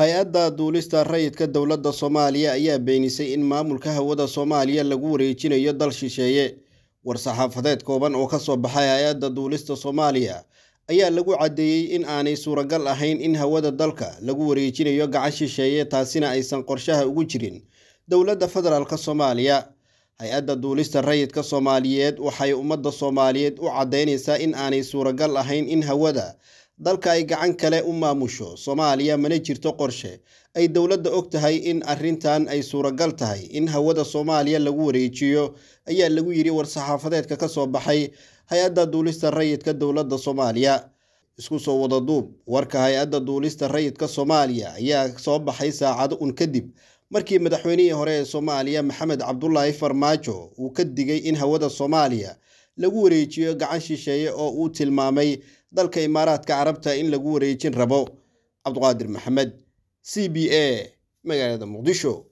hay-adda duulista rayidka dowladda soomaaliya ayaa beenisay in maamulka hawada soomaaliya lagu wareejinayo dal shisheeye war-saxaafadeed kooban oo ka soo baxay hay-adda duulista soomaaliya ayaa lagu caddeeyey in aanay suuragal ahayn in hawada dalka lagu wareejinayo gacan shisheeye taasina aysan qorshaha ugu jirin dowladda federaalka soomaaliya hay-adda duulista rayidka soomaaliyeed waxay ummadda soomaaliyeed u caddaynaysaa in aanay suuragal ahayn in hawada dalka ay gacan kale u maamusho soomaaliya mana jirto qorshe ay dowladda og tahay in arrintan ay suuragal tahay in hawada soomaaliya lagu wareejiyo ayaa lagu yidhi war-saxaafadeedka ka soo baxay hay-adda duulista rayidka dowladda soomaaliya isku soo wada duub warka hay-adda duulista rayidka soomaaliya ayaa soo baxay saacado un kadib markii madaxweynihii hore ee soomaaliya maxamed cabdulaahi farmaajo uu ka digay in hawada soomaaliya lagu wareejiyo gacan shisheeye oo uu tilmaamay dalka imaaraadka carabta in lagu wareejin rabo cabduqaadir maxamed c b a magaalada muqdisho